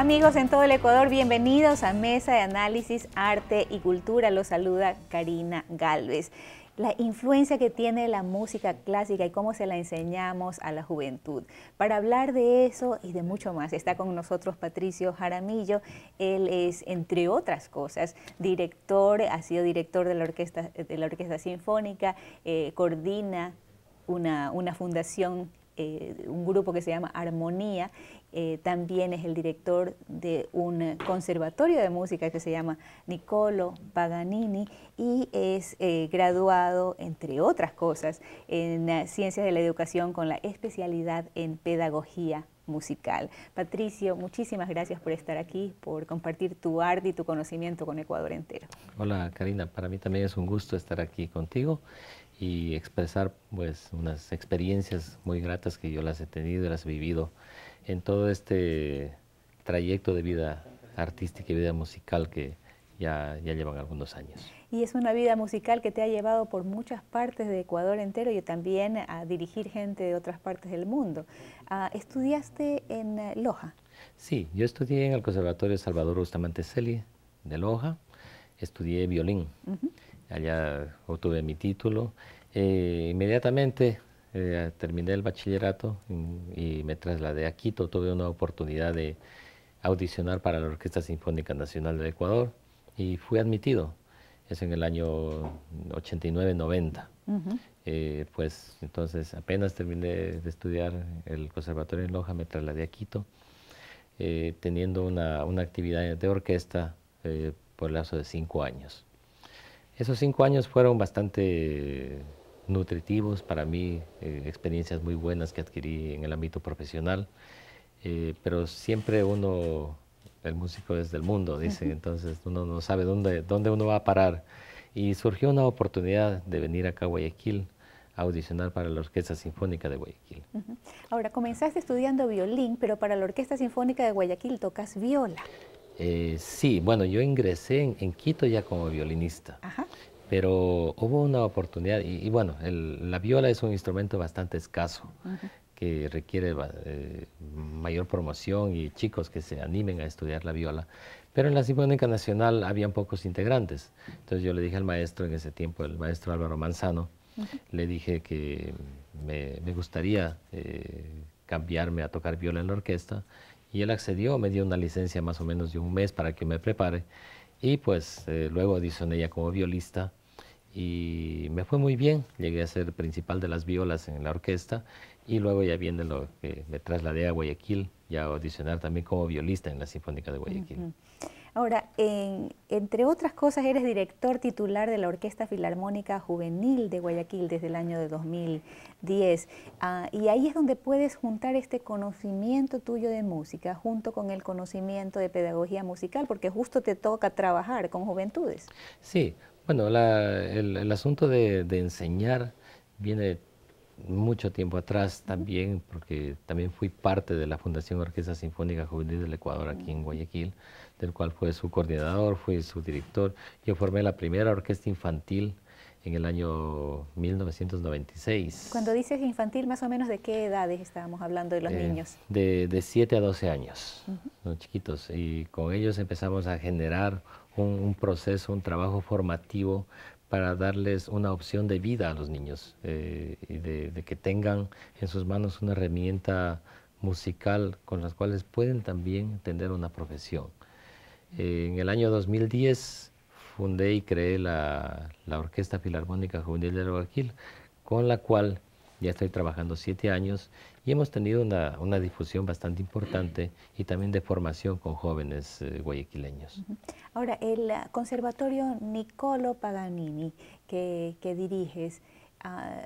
Amigos en todo el Ecuador, bienvenidos a Mesa de Análisis Arte y Cultura. Los saluda Karina Galvez. La influencia que tiene la música clásica y cómo se la enseñamos a la juventud. Para hablar de eso y de mucho más, está con nosotros Patricio Jaramillo. Él es, entre otras cosas, director, ha sido director de la Orquesta, de la orquesta Sinfónica, eh, coordina una, una fundación eh, un grupo que se llama Armonía, eh, también es el director de un conservatorio de música que se llama Nicolo Paganini y es eh, graduado, entre otras cosas, en Ciencias de la Educación con la especialidad en Pedagogía musical. Patricio, muchísimas gracias por estar aquí, por compartir tu arte y tu conocimiento con Ecuador entero. Hola Karina, para mí también es un gusto estar aquí contigo y expresar pues unas experiencias muy gratas que yo las he tenido y las he vivido en todo este trayecto de vida artística y vida musical que ya, ya llevan algunos años. Y es una vida musical que te ha llevado por muchas partes de Ecuador entero y también a dirigir gente de otras partes del mundo. Ah, ¿Estudiaste en eh, Loja? Sí, yo estudié en el Conservatorio Salvador Bustamante Celi de Loja, estudié violín allá obtuve mi título. Eh, inmediatamente eh, terminé el bachillerato y, me trasladé a Quito. Tuve una oportunidad de audicionar para la Orquesta Sinfónica Nacional del Ecuador y fui admitido. Es en el año 89-90. Eh, pues entonces apenas terminé de estudiar el Conservatorio en Loja, me trasladé a Quito, teniendo una, una, actividad de orquesta por el lazo de cinco años. Esos cinco años fueron bastante nutritivos para mí, eh, experiencias muy buenas que adquirí en el ámbito profesional, eh, pero siempre uno, el músico es del mundo, dice, entonces uno no sabe dónde, dónde uno va a parar. Y surgió una oportunidad de venir acá a Guayaquil a audicionar para la Orquesta Sinfónica de Guayaquil. Ahora, comenzaste estudiando violín, pero para la Orquesta Sinfónica de Guayaquil tocas viola. Eh, sí, bueno, yo ingresé en, Quito ya como violinista, pero hubo una oportunidad, y, bueno, la viola es un instrumento bastante escaso, que requiere eh, mayor promoción y chicos que se animen a estudiar la viola, pero en la Sinfónica Nacional habían pocos integrantes, entonces yo le dije al maestro en ese tiempo, el maestro Álvaro Manzano, le dije que me, gustaría eh, cambiarme a tocar viola en la orquesta y él accedió, me dio una licencia más o menos de un mes para que me prepare y pues eh, luego audicioné ya como violista y me fue muy bien, llegué a ser principal de las violas en la orquesta y luego ya viene lo que me trasladé a Guayaquil, ya a audicionar también como violista en la Sinfónica de Guayaquil. Ahora, en, entre otras cosas, eres director titular de la Orquesta Filarmónica Juvenil de Guayaquil desde el año de 2010. Ah, y ahí es donde puedes juntar este conocimiento tuyo de música junto con el conocimiento de pedagogía musical, porque justo te toca trabajar con juventudes. Sí, bueno, el, asunto de, de enseñar viene mucho tiempo atrás también, porque también fui parte de la Fundación Orquesta Sinfónica Juvenil del Ecuador aquí en Guayaquil, del cual fue su coordinador, fui su director. Yo formé la primera orquesta infantil en el año 1996. Cuando dices infantil, más o menos de qué edades estábamos hablando de los eh, niños? De, 7 a 12 años, los chiquitos. Y con ellos empezamos a generar un, un proceso, un trabajo formativo para darles una opción de vida a los niños eh, y de, que tengan en sus manos una herramienta musical con las cuales pueden también tener una profesión. en el año 2010 fundé y creé la, Orquesta Filarmónica Juvenil de Guayaquil, con la cual ya estoy trabajando siete años y hemos tenido una, difusión bastante importante y también de formación con jóvenes eh, guayaquileños. Ahora, el ah, Conservatorio Nicolo Paganini que, diriges, ah,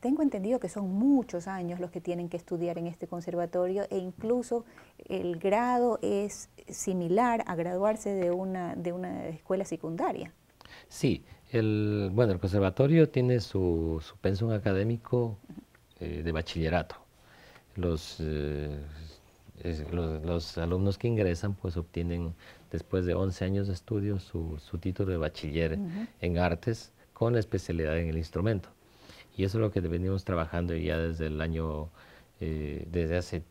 tengo entendido que son muchos años los que tienen que estudiar en este conservatorio e incluso el grado es similar a graduarse de una, de una escuela secundaria. Sí, el, bueno, el conservatorio tiene su, su pensum académico eh, de bachillerato. Eh, los, los, alumnos que ingresan pues obtienen después de 11 años de estudio su, su título de bachiller en artes con especialidad en el instrumento. Y eso es lo que venimos trabajando ya desde el año, eh, desde hace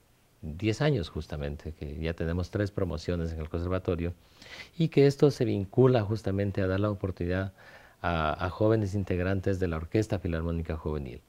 10 años justamente, que ya tenemos tres promociones en el conservatorio y que esto se vincula justamente a dar la oportunidad a, jóvenes integrantes de la Orquesta Filarmónica Juvenil.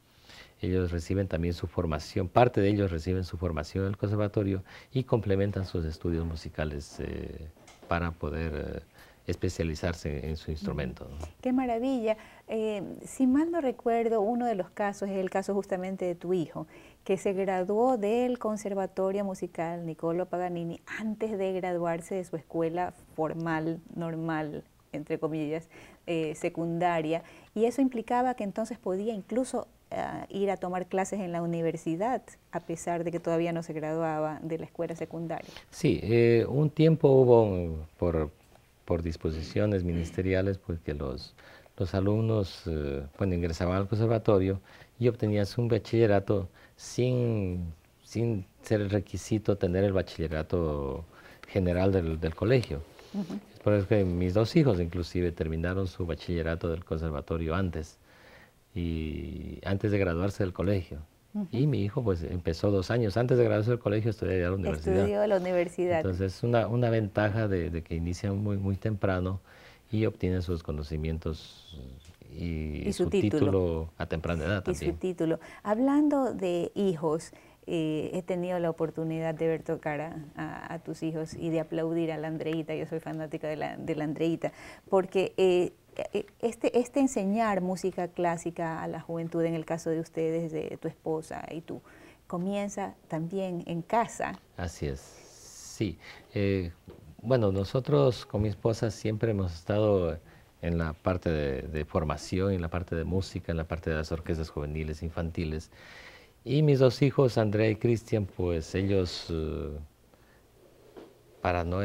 Ellos reciben también su formación, parte de ellos reciben su formación en el conservatorio y complementan sus estudios musicales eh, para poder eh, especializarse en su instrumento. ¡Qué maravilla! Eh, si mal no recuerdo, uno de los casos es el caso justamente de tu hijo, que se graduó del Conservatorio Musical Nicolo Paganini antes de graduarse de su escuela formal, normal, entre comillas, eh, secundaria, y eso implicaba que entonces podía incluso eh, ir a tomar clases en la universidad, a pesar de que todavía no se graduaba de la escuela secundaria. Sí, eh, un tiempo hubo, por, disposiciones ministeriales, porque pues, los, alumnos, cuando ingresaban al conservatorio, y obtenías un bachillerato sin, sin ser requisito tener el bachillerato general del, colegio. Por eso que mis dos hijos inclusive terminaron su bachillerato del conservatorio antes, y antes de graduarse del colegio. Y mi hijo pues empezó dos años antes de graduarse del colegio estudió a la universidad. Estudió la universidad. Entonces es una, una, ventaja de, que inician muy, muy temprano y obtienen sus conocimientos y, su, título. a temprana edad. Y su título. Hablando de hijos, eh, he tenido la oportunidad de ver tocar a, tus hijos y de aplaudir a la Andreita, yo soy fanática de la, de la Andreita, porque eh, este, este enseñar música clásica a la juventud, en el caso de ustedes, de tu esposa y tú, comienza también en casa. Así es, sí. Eh, bueno, nosotros con mi esposa siempre hemos estado en la parte de, de, formación, en la parte de música, en la parte de las orquestas juveniles, infantiles. Y mis dos hijos, Andrea y Cristian, pues ellos, eh, para no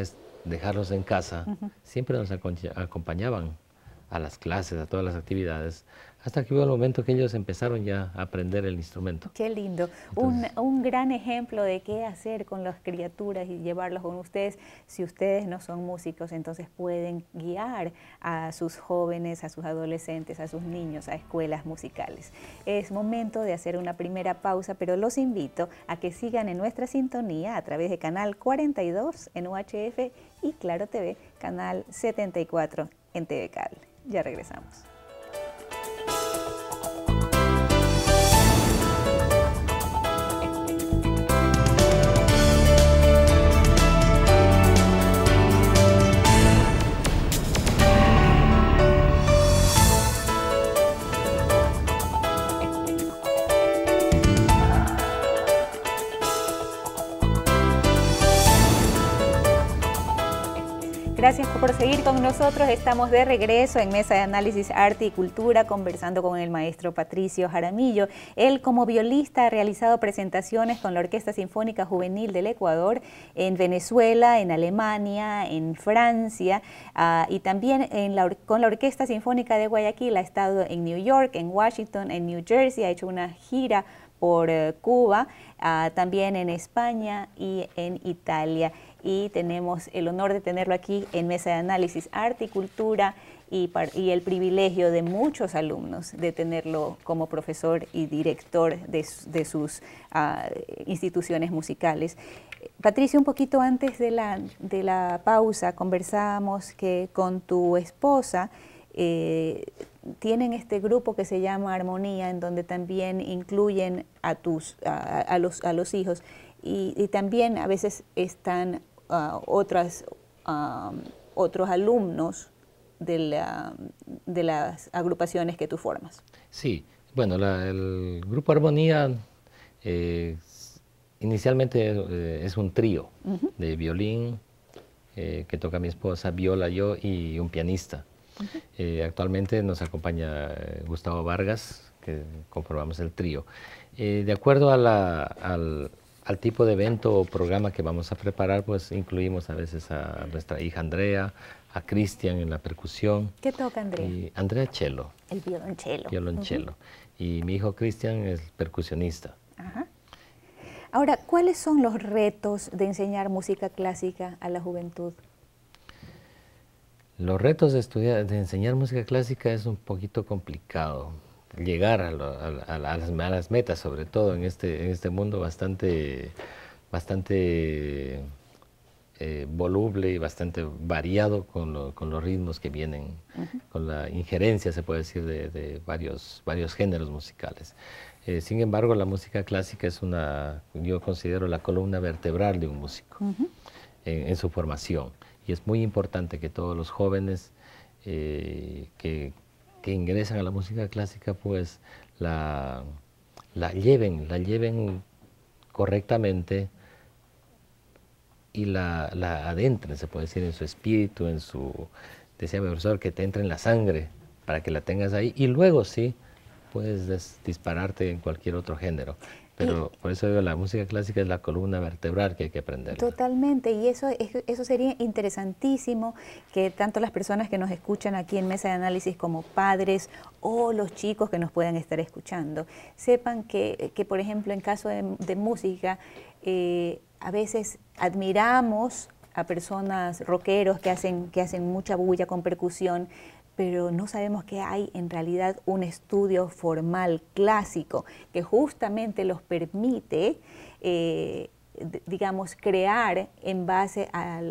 dejarlos en casa, siempre nos acompañaban a las clases, a todas las actividades, hasta que hubo el momento que ellos empezaron ya a aprender el instrumento. Qué lindo. un, gran ejemplo de qué hacer con las criaturas y llevarlos con ustedes. Si ustedes no son músicos, entonces pueden guiar a sus jóvenes, a sus adolescentes, a sus niños a escuelas musicales. Es momento de hacer una primera pausa, pero los invito a que sigan en nuestra sintonía a través de Canal 42 en UHF y Claro TV, Canal 74 en TV Cable. Ya regresamos. gracias por seguir con nosotros. Estamos de regreso en Mesa de Análisis Arte y Cultura conversando con el maestro Patricio Jaramillo. Él como violista ha realizado presentaciones con la Orquesta Sinfónica Juvenil del Ecuador en Venezuela, en Alemania, en Francia ah, y también con la Orquesta Sinfónica de Guayaquil. Ha estado en New York, en Washington, en New Jersey, ha hecho una gira por eh, Cuba, ah, también en España y en Italia y tenemos el honor de tenerlo aquí en Mesa de Análisis Arte y Cultura y, el privilegio de muchos alumnos de tenerlo como profesor y director de, sus ah, instituciones musicales. Patricia, un poquito antes de la, de la pausa conversábamos que con tu esposa eh, tienen este grupo que se llama Armonía, en donde también incluyen a, tus, los, a los hijos. y, también a veces están otras, um, otros alumnos de, la, de, las agrupaciones que tú formas. Sí, bueno, el Grupo Armonía eh, inicialmente eh, es un trío de violín eh, que toca mi esposa, viola yo y un pianista. actualmente nos acompaña Gustavo Vargas, que conformamos el trío. de acuerdo a la, al, al tipo de evento o programa que vamos a preparar, pues incluimos a veces a nuestra hija Andrea, a Cristian en la percusión. ¿Qué toca Andrea? Andrea Chelo. El violonchelo. Violonchelo. Y mi hijo Cristian es percusionista. Ajá. Ahora, ¿cuáles son los retos de enseñar música clásica a la juventud? Los retos de, estudiar, de enseñar música clásica es un poquito complicado llegar a, las, metas, sobre todo en este, en este mundo bastante, bastante eh, voluble y bastante variado con, los ritmos que vienen, con la injerencia, se puede decir, de, varios, varios géneros musicales. Eh, sin embargo, la música clásica es una, yo considero la columna vertebral de un músico en, su formación. Y es muy importante que todos los jóvenes eh, que que ingresan a la música clásica pues la, la lleven, la lleven correctamente y la, la, adentren, se puede decir, en su espíritu, en su, decía mi profesor, que te entre en la sangre para que la tengas ahí y luego sí puedes dispararte en cualquier otro género. Pero por eso digo, la música clásica es la columna vertebral que hay que aprender. Totalmente, y eso, eso sería interesantísimo que tanto las personas que nos escuchan aquí en Mesa de Análisis como padres o los chicos que nos puedan estar escuchando, sepan que, que por ejemplo, en caso de, música, eh, a veces admiramos a personas rockeros que hacen, que hacen mucha bulla con percusión, pero no sabemos que hay en realidad un estudio formal clásico que justamente los permite, eh, digamos, crear en base a,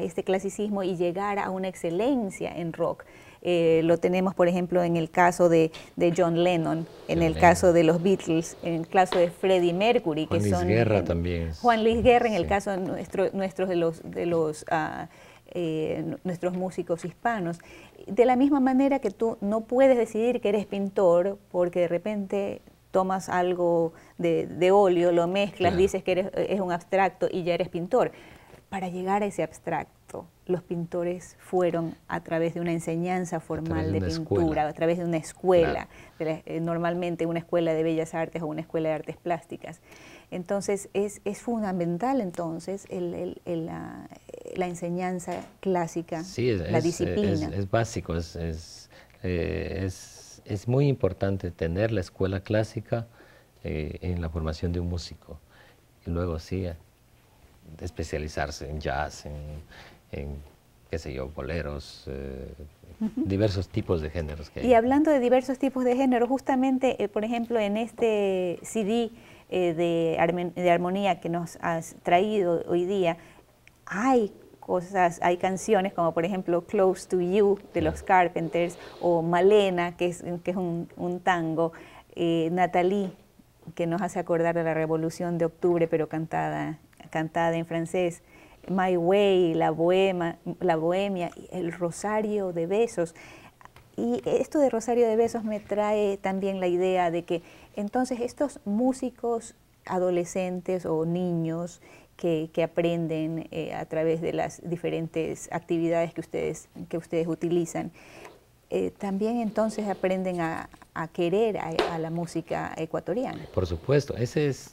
este clasicismo y llegar a una excelencia en rock. Eh, lo tenemos, por ejemplo, en el caso de, de John Lennon, en el caso de los Beatles, en el caso de Freddie Mercury, Juan que Luis son... Guerra también. Juan Luis Guerra, en el caso de nuestro, nuestros de los... De los ah, eh, nuestros músicos hispanos. De la misma manera que tú no puedes decidir que eres pintor porque de repente tomas algo de, óleo, lo mezclas, dices que eres, eh, es un abstracto y ya eres pintor. Para llegar a ese abstracto, los pintores fueron a través de una enseñanza formal de, pintura, a través de una escuela, eh, normalmente una escuela de bellas artes o una escuela de artes plásticas. Entonces es, fundamental entonces la, enseñanza clásica, la disciplina. Es, es básico, eh, es, es, muy importante tener la escuela clásica eh, en la formación de un músico. Y luego sí, eh, especializarse en jazz, en, qué sé yo, boleros, diversos tipos de géneros Y hablando de diversos tipos de géneros, justamente, por ejemplo, en este CD eh, de, armonía que nos has traído hoy día, hay cosas, hay canciones como por ejemplo Close to You de los Carpenters o Malena, que es, que es un, tango, eh, Nathalie, que nos hace acordar de la Revolución de Octubre, pero cantada, cantada en francés, My Way, la, la Bohemia, el Rosario de Besos. Y esto de Rosario de Besos me trae también la idea de que entonces, estos músicos adolescentes o niños que, aprenden eh, a través de las diferentes actividades que ustedes, que ustedes utilizan, eh, también entonces aprenden a, querer a, la música ecuatoriana. Por supuesto, ese es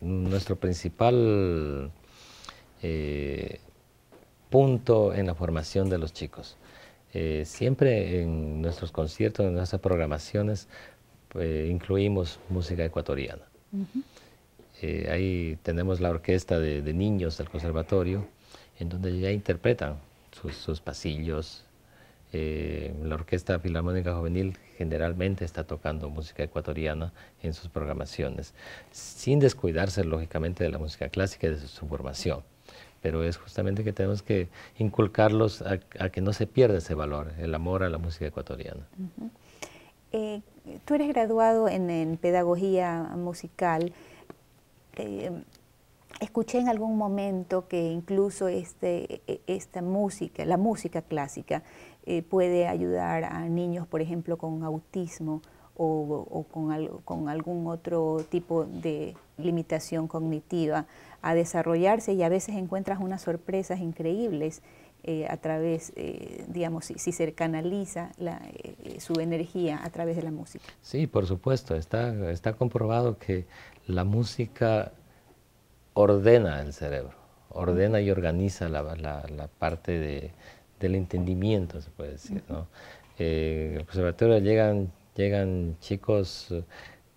nuestro principal eh, punto en la formación de los chicos. siempre en nuestros conciertos, en nuestras programaciones, eh, incluimos música ecuatoriana. Eh, ahí tenemos la orquesta de, niños del conservatorio, en donde ya interpretan sus, pasillos. Eh, la Orquesta Filarmónica Juvenil generalmente está tocando música ecuatoriana en sus programaciones, sin descuidarse lógicamente de la música clásica y de su formación pero es justamente que tenemos que inculcarlos a, que no se pierda ese valor, el amor a la música ecuatoriana tú eres graduado en, pedagogía musical. Eh, escuché en algún momento que incluso este, e, esta música, la música clásica, eh, puede ayudar a niños, por ejemplo, con autismo o, con, algún otro tipo de limitación cognitiva a desarrollarse y a veces encuentras unas sorpresas increíbles eh, a través, eh, digamos, si, se canaliza eh, su energía a través de la música. Sí, por supuesto, está, está comprobado que la música ordena el cerebro, ordena y organiza la, parte del entendimiento, se puede decir. ¿no? el conservatorio llegan, llegan chicos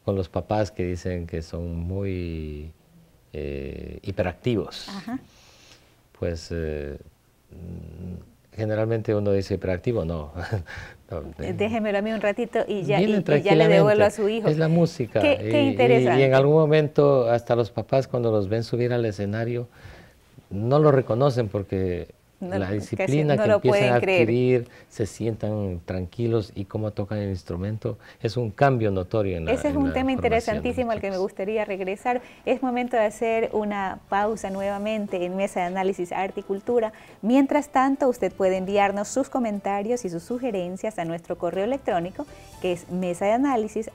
con los papás que dicen que son muy hiperactivos. Pues Mm, generalmente uno dice, ¿preactivo? no. no eh, a mí un ratito y ya, ya le devuelvo a su hijo. Es la música. Qué, interesante. y, en algún momento hasta los papás cuando los ven subir al escenario no lo reconocen porque la disciplina que, empiezan a adquirir, se sientan tranquilos y cómo tocan el instrumento, es un cambio notorio en la Ese es un tema interesantísimo al que me gustaría regresar. Es momento de hacer una pausa nuevamente en Mesa de Análisis Arte y Cultura. Mientras tanto, usted puede enviarnos sus comentarios y sus sugerencias a nuestro correo electrónico que es mesa de análisis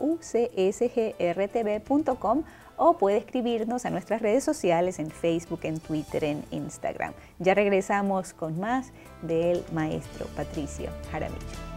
ucsgrtv.com o puede escribirnos a nuestras redes sociales en Facebook, en Twitter, en Instagram. Ya regresamos con más del maestro Patricio Jaramillo.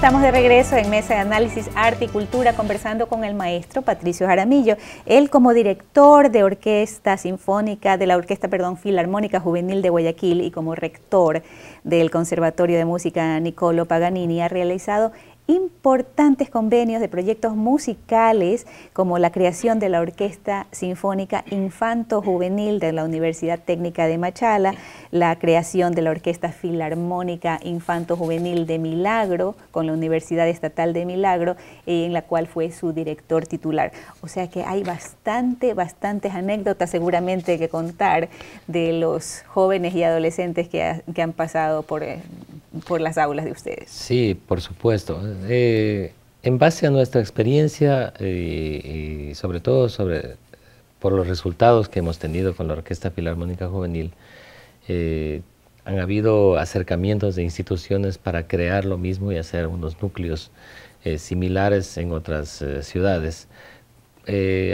Estamos de regreso en Mesa de Análisis Arte y Cultura conversando con el maestro Patricio Jaramillo, él como director de Orquesta Sinfónica de la Orquesta, perdón, Filarmónica Juvenil de Guayaquil y como rector del Conservatorio de Música Nicolo Paganini ha realizado importantes convenios de proyectos musicales como la creación de la Orquesta Sinfónica Infanto Juvenil de la Universidad Técnica de Machala, la creación de la Orquesta Filarmónica Infanto Juvenil de Milagro con la Universidad Estatal de Milagro, en la cual fue su director titular. O sea que hay bastante, bastantes anécdotas seguramente que contar de los jóvenes y adolescentes que, han pasado eh, por las aulas de ustedes. Sí, por supuesto eh, en base a nuestra experiencia eh, y sobre todo sobre, por los resultados que hemos tenido con la Orquesta Filarmónica Juvenil, eh, han habido acercamientos de instituciones para crear lo mismo y hacer unos núcleos similares en otras ciudades,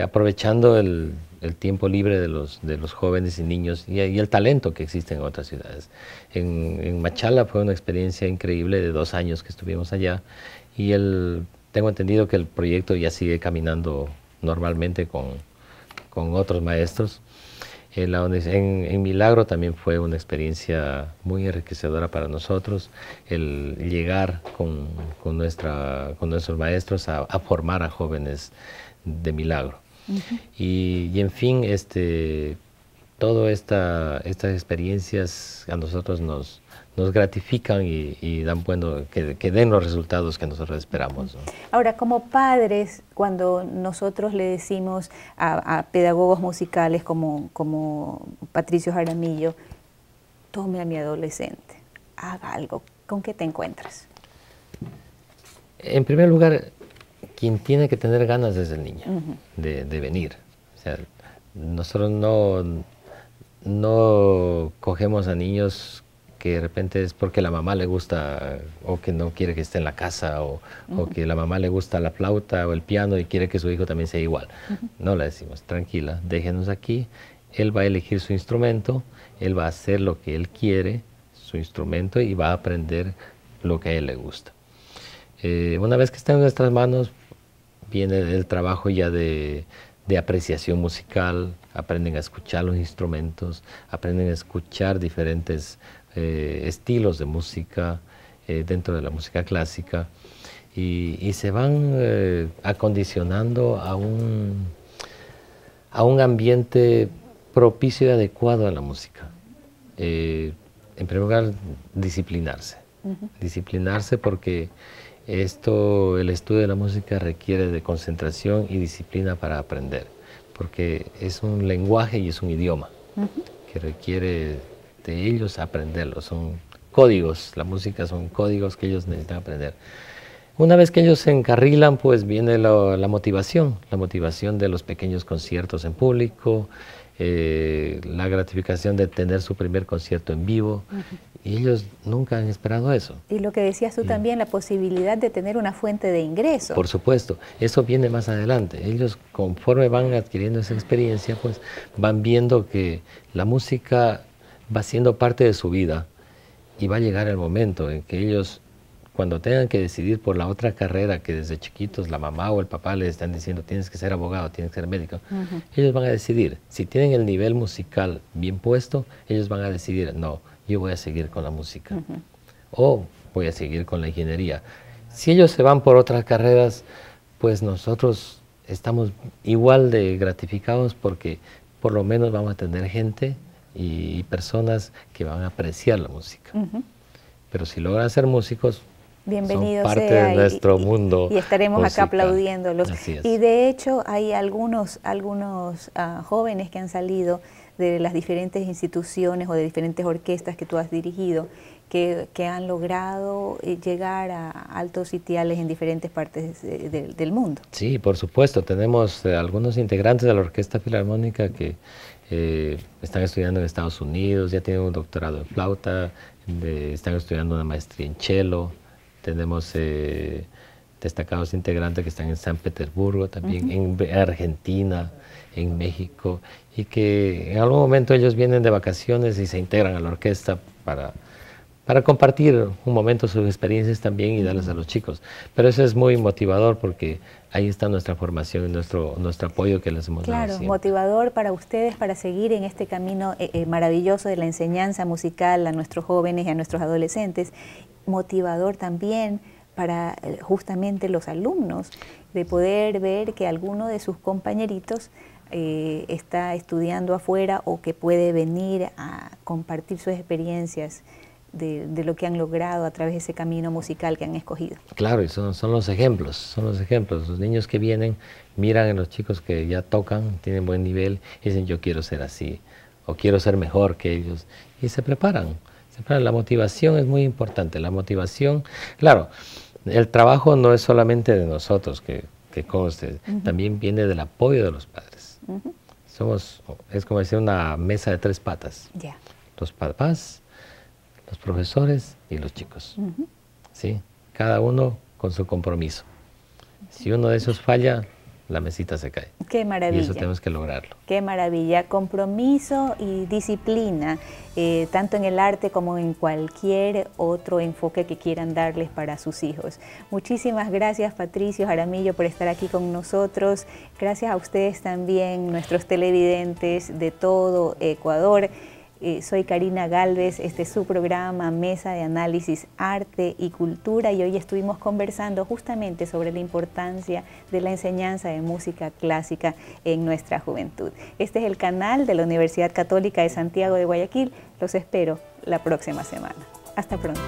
aprovechando el, tiempo libre de los, jóvenes y niños y, el talento que existe en otras ciudades. En, en Machala fue una experiencia increíble de dos años que estuvimos allá y el, tengo entendido que el proyecto ya sigue caminando normalmente con, otros maestros. En, Milagro también fue una experiencia muy enriquecedora para nosotros, el llegar con, nuestra, con nuestros maestros a, formar a jóvenes de Milagro. y, y, en fin, este, todas esta, estas experiencias a nosotros nos, nos gratifican y, dan bueno, que, den los resultados que nosotros esperamos. Ahora, como padres, cuando nosotros le decimos a, pedagogos musicales como, como Patricio Jaramillo, tome a mi adolescente, haga algo, ¿con qué te encuentras? En primer lugar, quien tiene que tener ganas es el niño de, de, venir. O sea, nosotros no, no cogemos a niños que de repente es porque la mamá le gusta o que no quiere que esté en la casa o, que la mamá le gusta la flauta o el piano y quiere que su hijo también sea igual. No le decimos, tranquila, déjenos aquí, él va a elegir su instrumento, él va a hacer lo que él quiere, su instrumento y va a aprender lo que a él le gusta. Eh, una vez que está en nuestras manos, viene el trabajo ya de de apreciación musical, aprenden a escuchar los instrumentos, aprenden a escuchar diferentes eh, estilos de música eh, dentro de la música clásica y, se van eh, acondicionando a un, a un ambiente propicio y adecuado a la música. en primer lugar, disciplinarse. Disciplinarse porque esto, el estudio de la música requiere de concentración y disciplina para aprender, porque es un lenguaje y es un idioma que requiere de ellos aprenderlo. Son códigos, la música son códigos que ellos necesitan aprender. Una vez que ellos se encarrilan, pues viene la motivación, la motivación de los pequeños conciertos en público, eh, la gratificación de tener su primer concierto en vivo. Y ellos nunca han esperado eso. Y lo que decías tú también, la posibilidad de tener una fuente de ingreso. Por supuesto, eso viene más adelante. Ellos conforme van adquiriendo esa experiencia, pues van viendo que la música va siendo parte de su vida y va a llegar el momento en que ellos cuando tengan que decidir por la otra carrera que desde chiquitos la mamá o el papá les están diciendo tienes que ser abogado, tienes que ser médico, ellos van a decidir, si tienen el nivel musical bien puesto, ellos van a decidir, no, yo voy a seguir con la música o voy a seguir con la ingeniería. Si ellos se van por otras carreras, pues nosotros estamos igual de gratificados porque por lo menos vamos a tener gente y personas que van a apreciar la música. Pero si logran ser músicos, Bienvenidos Son parte de nuestro mundo. Y estaremos acá aplaudiéndolos. Y de hecho hay algunos, algunos ah, jóvenes que han salido de las diferentes instituciones o de diferentes orquestas que tú has dirigido que, han logrado eh, llegar a altos sitiales en diferentes partes del mundo. Sí, por supuesto. Tenemos eh, algunos integrantes de la Orquesta Filarmónica que eh, están estudiando en Estados Unidos, ya tienen un doctorado en flauta, están estudiando una maestría en cello tenemos eh, destacados integrantes que están en San Petersburgo, también en Argentina, en México, y que en algún momento ellos vienen de vacaciones y se integran a la orquesta para, para compartir un momento sus experiencias también y darles a los chicos. Pero eso es muy motivador porque ahí está nuestra formación y nuestro, nuestro apoyo que les hemos dado. Claro, motivador para ustedes para seguir en este camino eh, eh, maravilloso de la enseñanza musical a nuestros jóvenes y a nuestros adolescentes motivador también para eh, justamente los alumnos, de poder ver que alguno de sus compañeritos eh, está estudiando afuera o que puede venir a compartir sus experiencias de, lo que han logrado a través de ese camino musical que han escogido. Claro, y son, son los ejemplos, son los ejemplos. Los niños que vienen miran a los chicos que ya tocan, tienen buen nivel, y dicen yo quiero ser así o quiero ser mejor que ellos, y se preparan. Este, la motivación es muy importante. La motivación, claro, el trabajo no es solamente de nosotros que, que conste, también viene del apoyo de los padres. Somos, es como decir, una mesa de tres patas. Los papás, los profesores y los chicos. Cada uno con su compromiso. Si uno de esos falla, la mesita se cae. Qué maravilla. eso tenemos que lograrlo. Qué maravilla. Compromiso y disciplina, eh, tanto en el arte como en cualquier otro enfoque que quieran darles para sus hijos. Muchísimas gracias, Patricio Jaramillo, por estar aquí con nosotros. Gracias a ustedes también, nuestros televidentes de todo Ecuador. Eh, soy Karina Galvez, este es su programa Mesa de Análisis Arte y Cultura y hoy estuvimos conversando justamente sobre la importancia de la enseñanza de música clásica en nuestra juventud. Este es el canal de la Universidad Católica de Santiago de Guayaquil. Los espero la próxima semana. Hasta pronto.